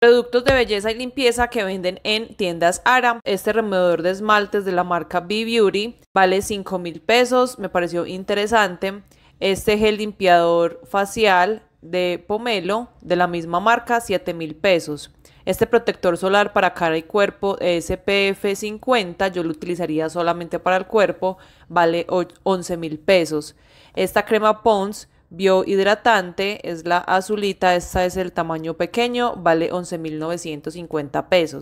Productos de belleza y limpieza que venden en tiendas Aram. Este removedor de esmaltes de la marca B-Beauty vale 5 mil pesos, me pareció interesante. Este gel limpiador facial de pomelo de la misma marca, 7 mil pesos. Este protector solar para cara y cuerpo SPF 50, yo lo utilizaría solamente para el cuerpo, vale 11 mil pesos. Esta crema Pons Biohidratante es la azulita, esta es el tamaño pequeño, vale 11.950 pesos.